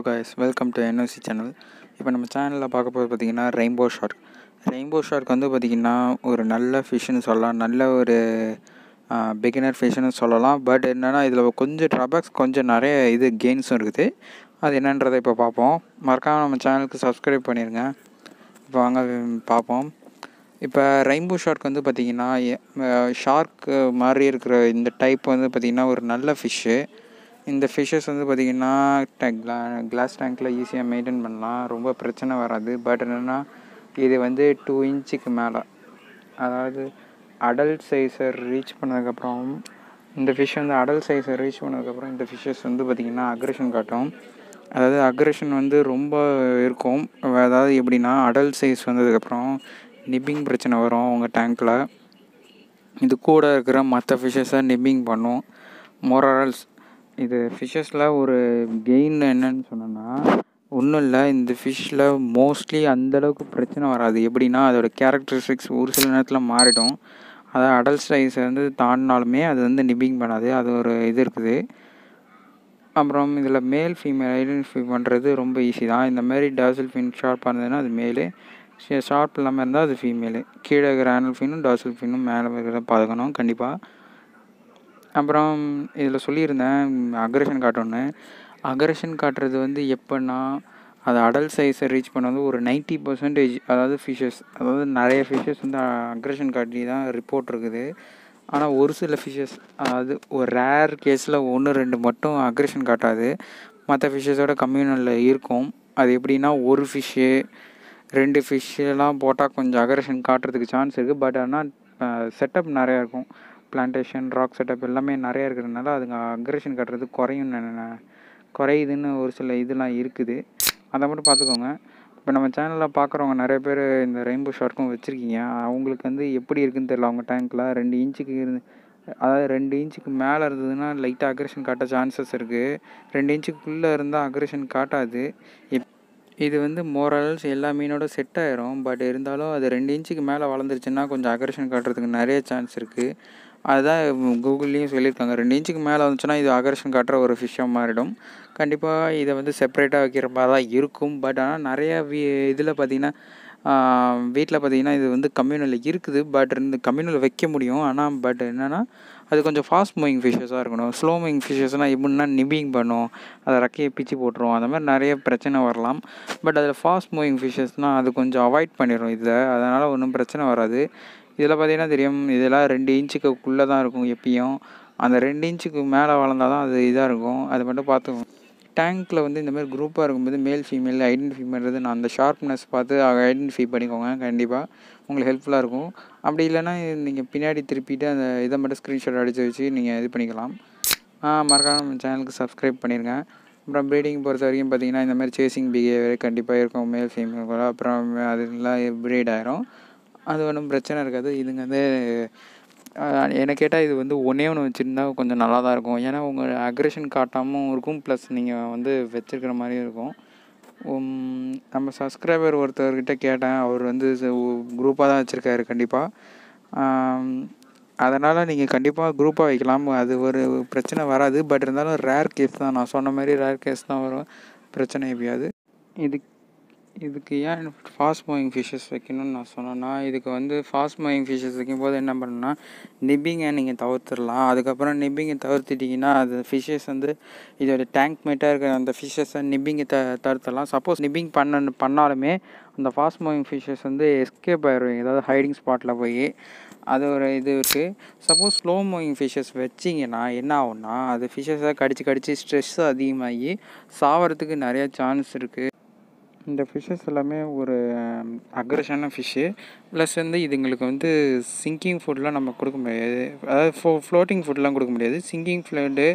hello guys welcome to NOC channel இப்போ நம்ம சேனலில் பார்க்க போது பார்த்திங்கன்னா ரெயின்போ ஷார்க் ரெயின்போ ஷார்க் வந்து பார்த்திங்கன்னா ஒரு நல்ல ஃபிஷ்ஷுன்னு சொல்லலாம் நல்ல ஒரு பிகினர் ஃபிஷ்ஷுன்னு சொல்லலாம் பட் என்னென்னா இதில் கொஞ்சம் ட்ராபேக்ஸ் கொஞ்சம் நிறைய இது கெயின்ஸும் இருக்குது அது என்னன்றதை இப்போ பார்ப்போம் மறக்காமல் நம்ம சேனலுக்கு சப்ஸ்கிரைப் பண்ணிடுங்க இப்போ வாங்க பார்ப்போம் இப்போ ரெயின்போ ஷார்க் வந்து பார்த்திங்கன்னா ஷார்க்கு மாதிரி இருக்கிற இந்த டைப் வந்து பார்த்திங்கன்னா ஒரு நல்ல ஃபிஷ்ஷு இந்த ஃபிஷ்ஷஸ் வந்து பார்த்திங்கன்னா கிளாஸ் டேங்க்கில் ஈஸியாக மெயின்டைன் பண்ணலாம் ரொம்ப பிரச்சனை வராது பட் என்னென்னா இது வந்து டூ இன்ச்சுக்கு மேலே அதாவது அடல்ட் சைஸை ரீச் பண்ணதுக்கப்புறம் இந்த ஃபிஷ் வந்து அடல்ட் சைஸை ரீச் பண்ணதுக்கப்புறம் இந்த ஃபிஷ்ஷஸ் வந்து பார்த்திங்கன்னா அக்ரெஷன் காட்டும் அதாவது அக்ரெஷன் வந்து ரொம்ப இருக்கும் அதாவது எப்படின்னா அடல்ட் சைஸ் வந்ததுக்கப்புறம் நிப்பிங் பிரச்சனை வரும் உங்கள் டேங்க்கில் இது கூட இருக்கிற மற்ற ஃபிஷ்ஷஸை நிப்பிங் பண்ணும் மொரல்ஸ் இது ஃபிஷ்ஷஸில் ஒரு கெயின் என்னன்னு சொன்னோன்னா ஒன்றும் இல்லை இந்த ஃபிஷ்ஷில் மோஸ்ட்லி அந்தளவுக்கு பிரச்சனை வராது எப்படின்னா அதோடய கேரக்டரிஸ்டிக்ஸ் ஒரு சில நேரத்தில் மாறிடும் அதை அடல் சைஸ் வந்து தாண்டினாலுமே அது வந்து நிப்பிங் பண்ணாது அது ஒரு இது இருக்குது அப்புறம் இதில் மேல் ஃபீமேல் ஐடென்டிஃபை பண்ணுறது ரொம்ப ஈஸி தான் இந்த மாதிரி டாசல் ஃபின் ஷார்ப்பாக இருந்ததுன்னா அது மேலே ஷார்ப் இல்லாமல் இருந்தால் அது ஃபீமேலு கீழே இருக்கிற ஃபீனும் ஃபின்னும் மேலே இருக்கிறத பார்க்கணும் கண்டிப்பாக அப்புறம் இதில் சொல்லியிருந்தேன் அக்ரஷன் காட்டணுன்னு அக்ரஷன் காட்டுறது வந்து எப்போன்னா அது அடல் சைஸை ரீச் பண்ணது ஒரு நைன்ட்டி பர்சன்டேஜ் அதாவது ஃபிஷஸ் அதாவது நிறைய ஃபிஷஸ் வந்து அக்ரஷன் காட்டி தான் ரிப்போர்ட் இருக்குது ஆனால் ஒரு சில ஃபிஷஸ் அதாவது ஒரு ரேர் கேஸில் ஒன்று ரெண்டு மட்டும் அக்ரஷன் காட்டாது மற்ற ஃபிஷ்ஷஸோட கம்யூனலில் இருக்கும் அது எப்படின்னா ஒரு ஃபிஷ்ஷு ரெண்டு ஃபிஷ்ஷெல்லாம் போட்டால் கொஞ்சம் அக்ரஷன் காட்டுறதுக்கு சான்ஸ் இருக்குது பட் ஆனால் செட்டப் நிறையா இருக்கும் பிளான்டேஷன் ராக் செட்டப் எல்லாமே நிறையா இருக்கிறதுனால அதுங்க அக்ரேஷன் காட்டுறது குறையும் குறையுதுன்னு ஒரு சில இதெல்லாம் இருக்குது அதை மட்டும் பார்த்துக்கோங்க இப்போ நம்ம சேனலில் பார்க்குறவங்க நிறைய பேர் இந்த ரெயின்போ ஷார்க்கும் வச்சுருக்கீங்க அவங்களுக்கு வந்து எப்படி இருக்குன்னு தெரியல அவங்க டேங்க்கில் ரெண்டு இன்ச்சுக்கு இருந்து அதாவது ரெண்டு இன்ச்சுக்கு மேலே இருந்ததுன்னா லைட்டாக அக்ரேஷன் காட்ட சான்சஸ் இருக்குது ரெண்டு இன்ச்சுக்குள்ளே இருந்தால் அக்ரேஷன் காட்டாது இப் இது வந்து மோரல்ஸ் எல்லா மீனோட செட் ஆயிரும் பட் இருந்தாலும் அது ரெண்டு இன்ச்சுக்கு மேலே வளர்ந்துருச்சுன்னா கொஞ்சம் அக்ரேஷன் காட்டுறதுக்கு நிறைய சான்ஸ் இருக்குது அதுதான் கூகுள்லேயும் சொல்லியிருக்காங்க ரெண்டு இன்ச்சுக்கு மேலே வந்துச்சுன்னா இது ஆகர்ஷன் காட்டுற ஒரு ஃபிஷ்ஷாக மாறிடும் கண்டிப்பாக இதை வந்து செப்பரேட்டாக வைக்கிற மாதிரி தான் இருக்கும் பட் ஆனால் நிறையா வீ இதில் பார்த்திங்கன்னா வீட்டில் பார்த்திங்கன்னா இது வந்து கம்யூனலில் இருக்குது பட் இந்த கம்யூனில் வைக்க முடியும் ஆனால் பட் என்னென்னா அது கொஞ்சம் ஃபாஸ்ட் மூவிங் ஃபிஷஸாக இருக்கணும் ஸ்லோ மூவிங் ஃபிஷஸ்னால் எப்படின்னா நிபிங் பண்ணும் அதை ரக்கையை பிச்சு போட்டுரும் அந்த மாதிரி நிறைய பிரச்சனை வரலாம் பட் அதில் ஃபாஸ்ட் மூவிங் ஃபிஷஸ்னால் அது கொஞ்சம் அவாய்ட் பண்ணிடும் இதை அதனால் ஒன்றும் பிரச்சனை வராது இதில் பார்த்தீங்கன்னா தெரியும் இதெல்லாம் ரெண்டு இன்ச்சுக்குள்ளே தான் இருக்கும் எப்பயும் அந்த ரெண்டு இன்ச்சுக்கு மேலே வளர்ந்தால் தான் அது இதாக இருக்கும் அதை மட்டும் பார்த்துக்கணும் டேங்க்கில் வந்து இந்த மாதிரி குரூப்பாக இருக்கும்போது மேல் ஃபீமேல் ஐடென்டிஃபை பண்ணுறது நான் அந்த ஷார்ப்னஸ் பார்த்து ஐடென்டிஃபை பண்ணிக்கோங்க கண்டிப்பாக உங்களுக்கு ஹெல்ப்ஃபுல்லாக இருக்கும் அப்படி இல்லைன்னா நீங்கள் பின்னாடி திருப்பிட்டு அந்த இதை மட்டும் ஸ்க்ரீன்ஷாட் அடித்து வச்சு நீங்கள் இது பண்ணிக்கலாம் மறக்காம நம்ம சேனலுக்கு சப்ஸ்கிரைப் பண்ணிடுங்க அப்புறம் ப்ரீடிங் பொறுத்த வரைக்கும் பார்த்தீங்கன்னா இந்த மாதிரி சேசிங் பிஹேவியர் கண்டிப்பாக இருக்கும் மேல் ஃபீமேல் அப்புறம் அதெல்லாம் ப்ரீட் ஆயிரும் அது ஒன்றும் பிரச்சனை இருக்காது இதுங்க வந்து என்னை கேட்டால் இது வந்து ஒன்றே ஒன்று வச்சுருந்தா கொஞ்சம் நல்லா தான் இருக்கும் ஏன்னா உங்கள் அக்ரெஷன் காட்டாமல் இருக்கும் ப்ளஸ் நீங்கள் வந்து வச்சுருக்கிற மாதிரியும் இருக்கும் நம்ம சப்ஸ்கிரைபர் ஒருத்தர்கிட்ட கேட்டேன் அவர் வந்து குரூப்பாக தான் வச்சுருக்காரு கண்டிப்பாக அதனால் நீங்கள் கண்டிப்பாக குரூப்பாக வைக்கலாம் அது ஒரு பிரச்சனை வராது பட் இருந்தாலும் ரேர் கேஸ் தான் நான் சொன்ன மாதிரி ரேர் கேஸ் தான் வரும் பிரச்சனை எப்படியாது இது இதுக்கு ஏன் ஃபாஸ்ட் மூவிங் ஃபிஷ்ஷஸ் வைக்கணும்னு நான் சொன்னேன்னா இதுக்கு வந்து ஃபாஸ்ட் மூவிங் வைக்கும் வைக்கும்போது என்ன பண்ணணும்னா நிப்பிங்கை நீங்கள் தவிர்த்துடலாம் அதுக்கப்புறம் நிப்பிங்கை தவிர்த்துட்டிங்கன்னா அது ஃபிஷ்ஷஸ் வந்து இதோட டேங்க் மேட்டாக இருக்கிற அந்த ஃபிஷ்ஷஸை நிப்பிங்கை த தவிர்த்தலாம் சப்போஸ் நிப்பிங் பண்ண பண்ணாலுமே அந்த ஃபாஸ்ட் மூவிங் ஃபிஷஸ் வந்து எஸ்கேப் ஆயிடுவீங்க ஏதாவது ஹைடிங் ஸ்பாட்டில் போய் அது ஒரு இது இருக்குது சப்போஸ் ஸ்லோ மூவிங் ஃபிஷ்ஷஸ் வச்சிங்கன்னா என்ன ஆகுன்னா அது ஃபிஷ்ஷஸை கடிச்சு கடிச்சு ஸ்ட்ரெஸ் அதிகமாகி சாவறதுக்கு நிறையா சான்ஸ் இருக்குது இந்த ஃபிஷ்ஷஸ் எல்லாமே ஒரு அக்ரஷான ஃபிஷ்ஷு ப்ளஸ் வந்து இதுங்களுக்கு வந்து சிங்கிங் ஃபுட்லாம் நம்ம கொடுக்க முடியாது அதாவது ஃபோ ஃப்ளோட்டிங் ஃபுட்லாம் கொடுக்க முடியாது சிங்கிங் ஃபுட்டு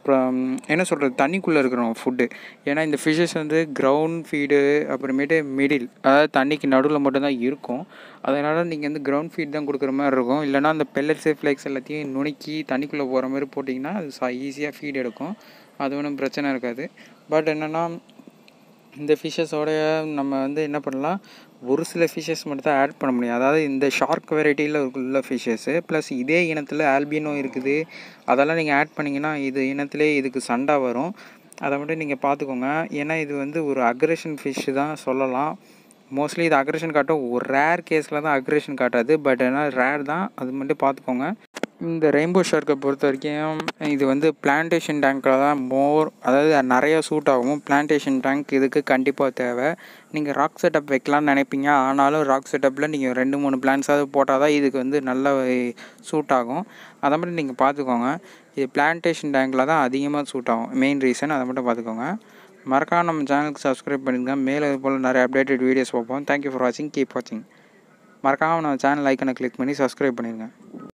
அப்புறம் என்ன சொல்கிறது தண்ணிக்குள்ளே இருக்கிறோம் ஃபுட்டு ஏன்னா இந்த ஃபிஷ்ஷஸ் வந்து கிரவுண்ட் ஃபீடு அப்புறமேட்டு மிடில் அதாவது தண்ணிக்கு நடுவில் மட்டும்தான் இருக்கும் அதனால் நீங்கள் வந்து கிரவுண்ட் ஃபீட் தான் கொடுக்குற மாதிரி இருக்கும் இல்லைனா அந்த பெல்லட்ஸு ஃப்ளேக்ஸ் எல்லாத்தையும் நுணுக்கி தண்ணிக்குள்ளே போகிற மாதிரி போட்டிங்கன்னா அது ஈஸியாக ஃபீட் எடுக்கும் அது ஒன்றும் பிரச்சனை இருக்காது பட் என்னென்னா இந்த ஃபிஷ்ஷஸோட நம்ம வந்து என்ன பண்ணலாம் ஒரு சில ஃபிஷ்ஷஸ் மட்டும் தான் ஆட் பண்ண முடியும் அதாவது இந்த ஷார்க் வெரைட்டியில் உள்ள ஃபிஷ்ஷஸ்ஸு ப்ளஸ் இதே இனத்தில் ஆல்பினோ இருக்குது அதெல்லாம் நீங்கள் ஆட் பண்ணிங்கன்னா இது இனத்துலேயே இதுக்கு சண்டை வரும் அதை மட்டும் நீங்கள் பார்த்துக்கோங்க ஏன்னா இது வந்து ஒரு அக்ரேஷன் ஃபிஷ்ஷு தான் சொல்லலாம் மோஸ்ட்லி இது அக்ரேஷன் காட்டும் ஒரு ரேர் கேஸில் தான் அக்ரேஷன் காட்டாது பட் ஆனால் ரேர் தான் அது மட்டும் பார்த்துக்கோங்க இந்த ரெயின்போ ஷார்க்கை பொறுத்த வரைக்கும் இது வந்து பிளான்டேஷன் டேங்க்கில் தான் மோர் அதாவது நிறையா சூட் ஆகும் பிளான்டேஷன் டேங்க் இதுக்கு கண்டிப்பாக தேவை நீங்கள் ராக் செட்டப் வைக்கலாம்னு நினைப்பீங்க ஆனாலும் ராக் செட்டப்பில் நீங்கள் ரெண்டு மூணு பிளான்ஸாவது போட்டால் தான் இதுக்கு வந்து நல்ல சூட் ஆகும் அதை மட்டும் நீங்கள் பார்த்துக்கோங்க இது பிளான்டேஷன் டேங்க்கில் தான் அதிகமாக சூட் ஆகும் மெயின் ரீசன் அதை மட்டும் பார்த்துக்கோங்க மறக்காம நம்ம சேனலுக்கு சப்ஸ்கிரைப் பண்ணிடுங்க மேலே போல் நிறைய அப்டேட்டட் வீடியோஸ் பார்ப்போம் தேங்க்யூ ஃபார் வாட்சிங் கீப் வாட்சிங் மறக்காமல் நம்ம சேனல் ஐக்கனை கிளிக் பண்ணி சப்ஸ்கிரைப் பண்ணிடுங்க